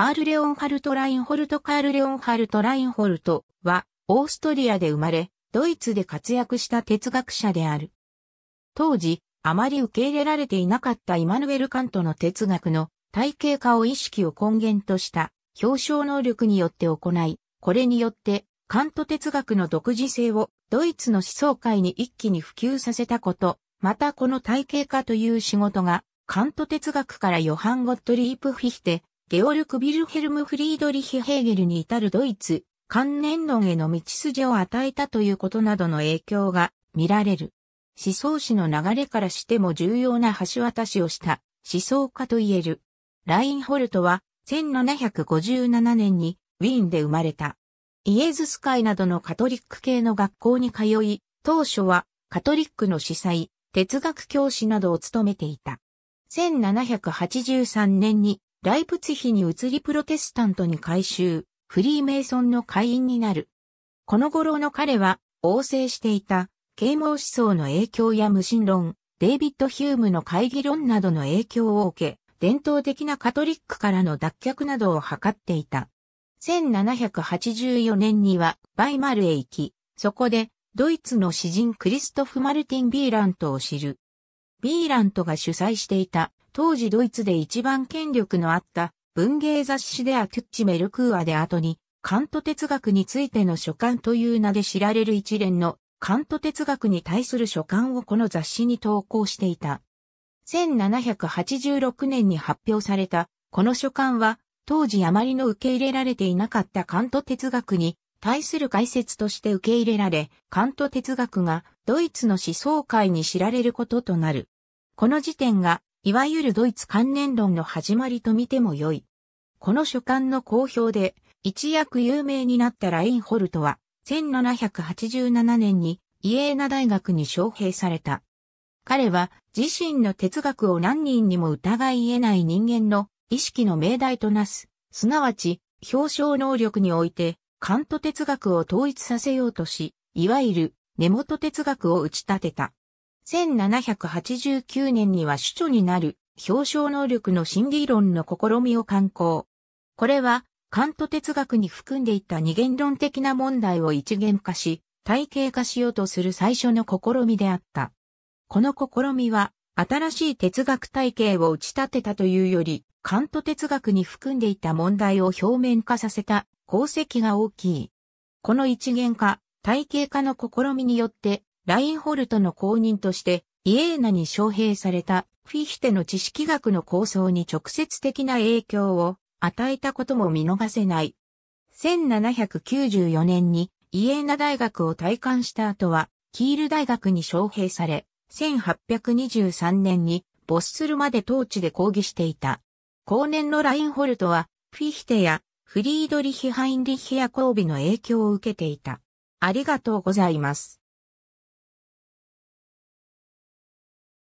カール・レオンハルト・ラインホルト・カール・レオンハルト・ラインホルトは、オーストリアで生まれ、ドイツで活躍した哲学者である。当時、あまり受け入れられていなかったイマヌエル・カントの哲学の体系化を意識を根源とした表彰能力によって行い、これによって、カント哲学の独自性をドイツの思想界に一気に普及させたこと、またこの体系化という仕事が、カント哲学からヨハン・ゴットリープ・フィヒテ、ゲオルク・ビルヘルム・フリードリヒ・ヘーゲルに至るドイツ、観念論への道筋を与えたということなどの影響が見られる。思想史の流れからしても重要な橋渡しをした思想家と言える。ラインホルトは1757年にウィーンで生まれた。イエズス会などのカトリック系の学校に通い、当初はカトリックの司祭、哲学教師などを務めていた。1783年にライプツヒに移りプロテスタントに改修、フリーメイソンの会員になる。この頃の彼は、王制していた、啓蒙思想の影響や無神論、デイビッド・ヒュームの会議論などの影響を受け、伝統的なカトリックからの脱却などを図っていた。1784年にはバイマルへ行き、そこでドイツの詩人クリストフ・マルティン・ビーラントを知る。ビーラントが主催していた当時ドイツで一番権力のあった文芸雑誌でアトゥッチ・メルクーアで後に、カント哲学についての書簡という名で知られる一連のカント哲学に対する書簡をこの雑誌に投稿していた。1786年に発表された、この書簡は、当時あまりの受け入れられていなかったカント哲学に対する解説として受け入れられ、カント哲学がドイツの思想界に知られることとなる。この時点がいわゆるドイツ関連論の始まりと見ても良い。この書簡の好評で、一躍有名になったラインホルトは、1787年にイエーナ大学に招聘された。彼は自身の哲学を何人にも疑い得ない人間の意識の命題となす、すなわち表彰能力において、カント哲学を統一させようとし、いわゆる根元哲学を打ち立てた。1789年には主著になる表彰能力の心理論の試みを刊行。これは、カント哲学に含んでいた二元論的な問題を一元化し、体系化しようとする最初の試みであった。この試みは、新しい哲学体系を打ち立てたというより、カント哲学に含んでいた問題を表面化させた功績が大きい。この一元化、体系化の試みによって、ラインホルトの公認として、イエーナに招聘されたフィヒテの知識学の構想に直接的な影響を与えたことも見逃せない。1794年にイエーナ大学を退官した後は、キール大学に招聘され、1823年に没するまで当地で抗議していた。後年のラインホルトは、フィヒテやフリードリヒ・ハインリヒやコービの影響を受けていた。ありがとうございます。